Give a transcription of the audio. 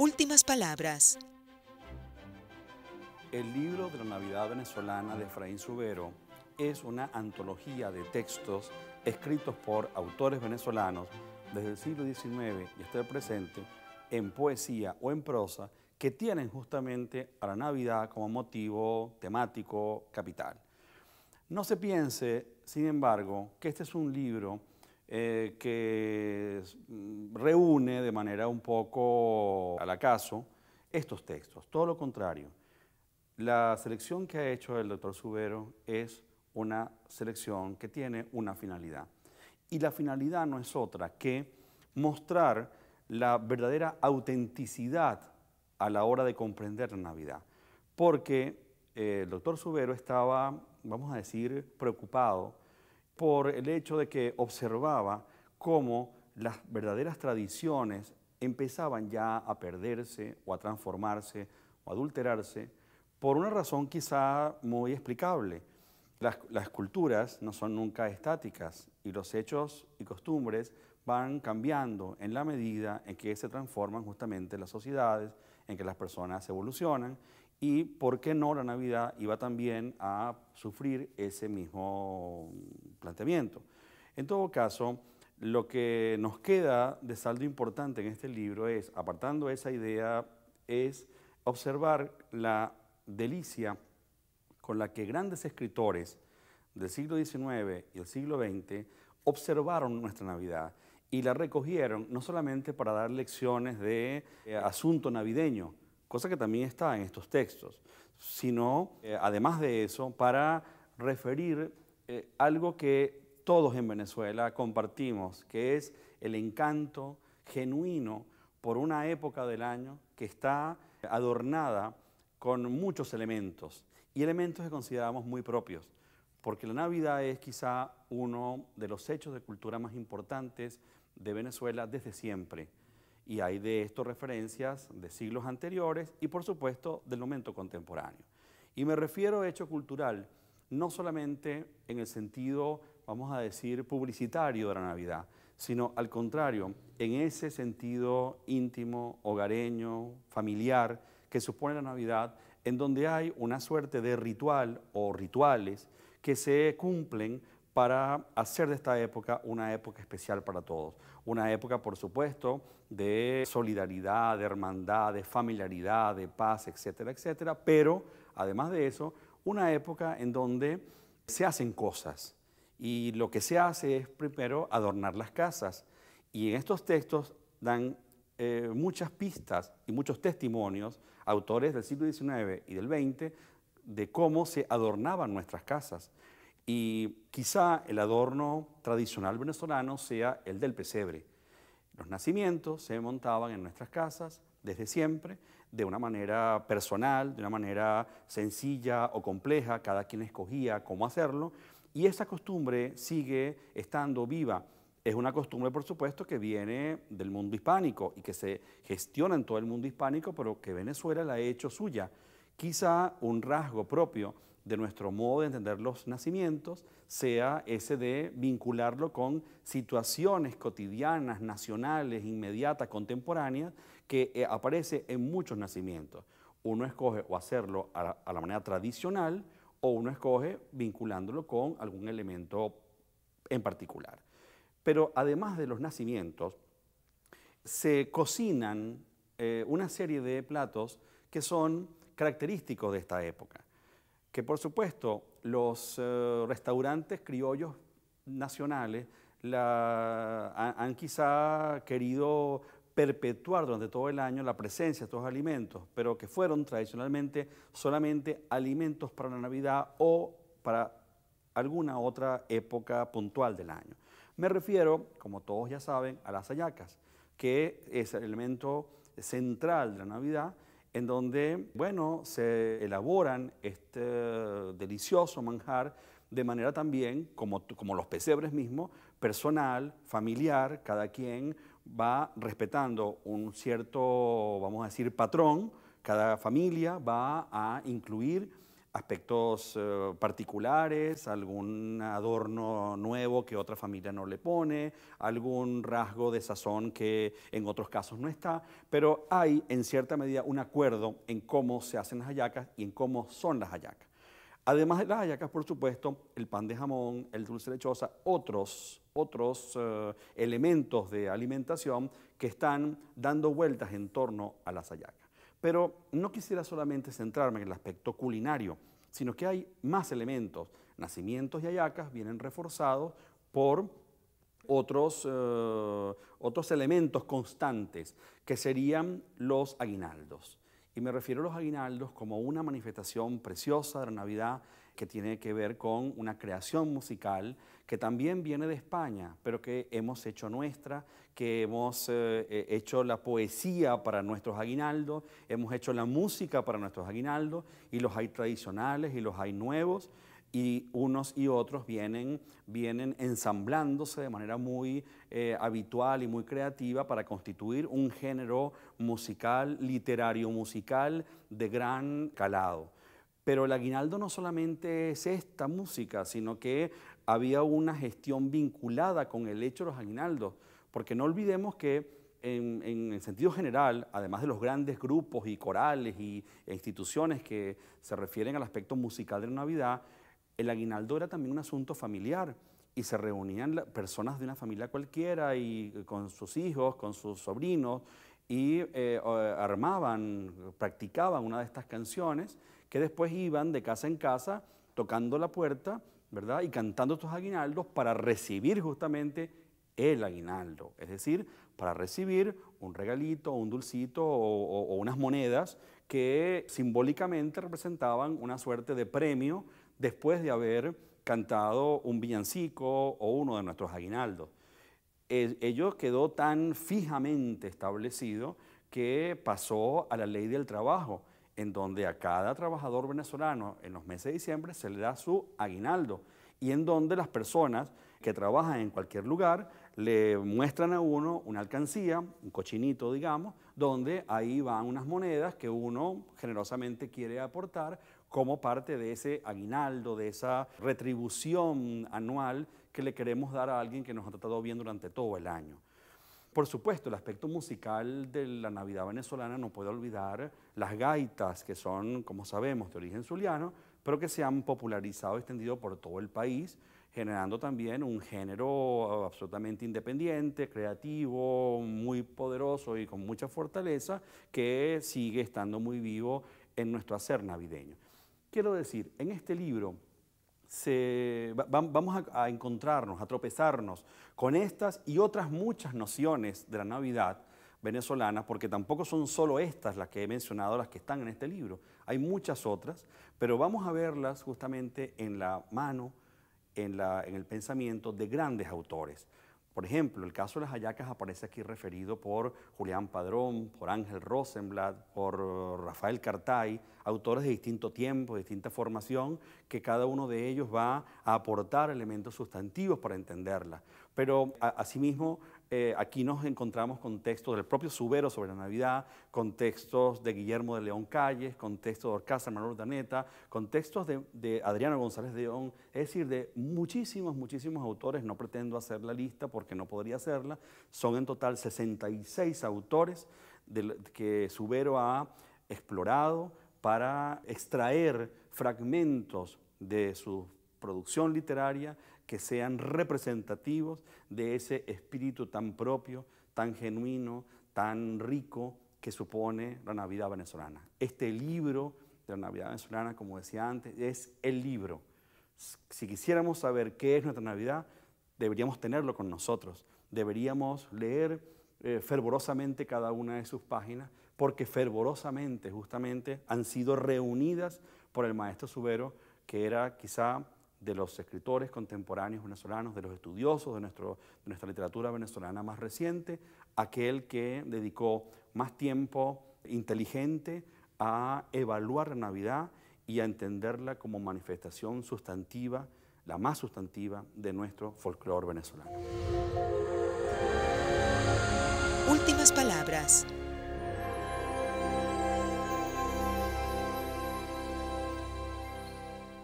Últimas palabras. El libro de la Navidad venezolana de Efraín Subero es una antología de textos escritos por autores venezolanos desde el siglo XIX y hasta el presente en poesía o en prosa que tienen justamente a la Navidad como motivo temático capital. No se piense, sin embargo, que este es un libro eh, que mm, reúne de manera un poco al acaso estos textos. Todo lo contrario, la selección que ha hecho el doctor Subero es una selección que tiene una finalidad. Y la finalidad no es otra que mostrar la verdadera autenticidad a la hora de comprender la Navidad. Porque eh, el doctor Subero estaba, vamos a decir, preocupado por el hecho de que observaba cómo las verdaderas tradiciones empezaban ya a perderse o a transformarse o adulterarse por una razón quizá muy explicable. Las, las, culturas no son nunca estáticas y los hechos y costumbres van cambiando en la medida en que se transforman justamente las sociedades, en que las personas evolucionan y por qué no la Navidad iba también a sufrir ese mismo planteamiento. En todo caso, lo que nos queda de saldo importante en este libro es, apartando esa idea, es observar la delicia con la que grandes escritores del siglo XIX y el siglo XX observaron nuestra Navidad y la recogieron no solamente para dar lecciones de eh, asunto navideño, cosa que también está en estos textos, sino, eh, además de eso, para referir eh, algo que todos en Venezuela compartimos, que es el encanto genuino por una época del año que está adornada con muchos elementos y elementos que consideramos muy propios, porque la Navidad es quizá uno de los hechos de cultura más importantes de Venezuela desde siempre y hay de esto referencias de siglos anteriores y por supuesto del momento contemporáneo. Y me refiero a hecho cultural no solamente en el sentido, vamos a decir, publicitario de la Navidad, sino al contrario, en ese sentido íntimo, hogareño, familiar que supone la Navidad, en donde hay una suerte de ritual o rituales que se cumplen para hacer de esta época una época especial para todos. Una época, por supuesto, de solidaridad, de hermandad, de familiaridad, de paz, etcétera, etcétera. Pero, además de eso, una época en donde se hacen cosas. Y lo que se hace es primero adornar las casas. Y en estos textos dan eh, muchas pistas y muchos testimonios, autores del siglo XIX y del XX, de cómo se adornaban nuestras casas. Y quizá el adorno tradicional venezolano sea el del pesebre. Los nacimientos se montaban en nuestras casas desde siempre, de una manera personal, de una manera sencilla o compleja, cada quien escogía cómo hacerlo, y esa costumbre sigue estando viva. Es una costumbre, por supuesto, que viene del mundo hispánico y que se gestiona en todo el mundo hispánico, pero que Venezuela la ha hecho suya. Quizá un rasgo propio de nuestro modo de entender los nacimientos sea ese de vincularlo con situaciones cotidianas, nacionales, inmediatas, contemporáneas, que eh, aparece en muchos nacimientos. Uno escoge o hacerlo a, la manera tradicional o uno escoge vinculándolo con algún elemento en particular. Pero además de los nacimientos, se cocinan eh, una serie de platos que son característicos de esta época que por supuesto los eh, restaurantes criollos nacionales han, quizá querido perpetuar durante todo el año la presencia de estos alimentos, pero que fueron tradicionalmente solamente alimentos para la Navidad o para alguna otra época puntual del año. Me refiero, como todos ya saben, a las ayacas, que es el elemento central de la Navidad en donde, bueno, se elaboran este delicioso manjar de manera también, como, como los pesebres mismos, personal, familiar, cada quien va respetando un cierto, vamos a decir, patrón, cada familia va a incluir aspectos eh, particulares, algún adorno nuevo que otra familia no le pone, algún rasgo de sazón que en otros casos no está, pero hay en cierta medida un acuerdo en cómo se hacen las hallacas y en cómo son las hallacas. Además de las hallacas, por supuesto, el pan de jamón, el dulce lechosa, otros, otros eh, elementos de alimentación que están dando vueltas en torno a las hallacas. Pero no quisiera solamente centrarme en el aspecto culinario, sino que hay más elementos. Nacimientos y ayacas vienen reforzados por otros, eh, otros elementos constantes, que serían los aguinaldos. Y me refiero a los aguinaldos como una manifestación preciosa de la Navidad que tiene que ver con una creación musical que también viene de España, pero que hemos hecho nuestra, que hemos eh, eh, hecho la poesía para nuestros aguinaldos, hemos hecho la música para nuestros aguinaldos, y los hay tradicionales y los hay nuevos y unos y otros vienen, vienen ensamblándose de manera muy eh, habitual y muy creativa para constituir un género musical, literario musical de gran calado. Pero el aguinaldo no solamente es esta música, sino que había una gestión vinculada con el hecho de los aguinaldos, porque no olvidemos que en, en, sentido general, además de los grandes grupos y corales y, e instituciones que se refieren al aspecto musical de la Navidad, el aguinaldo era también un asunto familiar y se reunían personas de una familia cualquiera y eh, con sus hijos, con sus sobrinos y eh, armaban, practicaban una de estas canciones que después iban de casa en casa tocando la puerta, ¿verdad? Y cantando estos aguinaldos para recibir justamente el aguinaldo, es decir, para recibir un regalito, un dulcito o unas monedas que simbólicamente representaban una suerte de premio después de haber cantado un villancico o uno de nuestros aguinaldos. ello quedó tan fijamente establecido que pasó a la ley del trabajo, en donde a cada trabajador venezolano en los meses de diciembre se le da su aguinaldo y en donde las personas que trabajan en cualquier lugar le muestran a uno una alcancía, un cochinito, digamos, donde ahí van unas monedas que uno generosamente quiere aportar como parte de ese aguinaldo, de esa retribución anual que le queremos dar a alguien que nos ha tratado bien durante todo el año. Por supuesto, el aspecto musical de la Navidad venezolana no puede olvidar las gaitas, que son, como sabemos, de origen zuliano, pero que se han popularizado y extendido por todo el país, generando también un género ah, absolutamente independiente, creativo, muy poderoso y con mucha fortaleza, que sigue estando muy vivo en nuestro hacer navideño. Quiero decir, en este libro vamos a, encontrarnos, a tropezarnos con estas y otras muchas nociones de la Navidad venezolana, porque tampoco son solo estas las que he mencionado, las que están en este libro. Hay muchas otras, pero vamos a verlas justamente en la mano, en el pensamiento de grandes autores. Por ejemplo, el caso de las hallacas aparece aquí referido por Julián Padrón, por Ángel Rosenblatt, por Rafael Cartay, autores de distinto tiempo, de distinta formación, que cada uno de ellos va a aportar elementos sustantivos para entenderla. Pero asimismo, eh, aquí nos encontramos con textos del propio Subero sobre la Navidad, con textos de Guillermo de León Calles, con textos de Orcázar Manuel Daneta, con textos de, Adriano González de León, es decir, de muchísimos, muchísimos autores. No pretendo hacer la lista porque no podría hacerla. Son en total 66 autores que Subero ha explorado para extraer fragmentos de su producción literaria que sean representativos de ese espíritu tan propio, tan genuino, tan rico que supone la Navidad venezolana. Este libro de la Navidad venezolana, como decía antes, es el libro. Si quisiéramos saber qué es nuestra Navidad, deberíamos tenerlo con nosotros. Deberíamos leer eh, fervorosamente cada una de sus páginas, porque fervorosamente justamente han sido reunidas por el maestro Subero, que era quizá de los escritores contemporáneos venezolanos, de los estudiosos de, nuestro, de nuestra literatura venezolana más reciente, aquel que dedicó más tiempo inteligente a evaluar la Navidad y a entenderla como manifestación sustantiva, la más sustantiva de nuestro folclore venezolano. Últimas palabras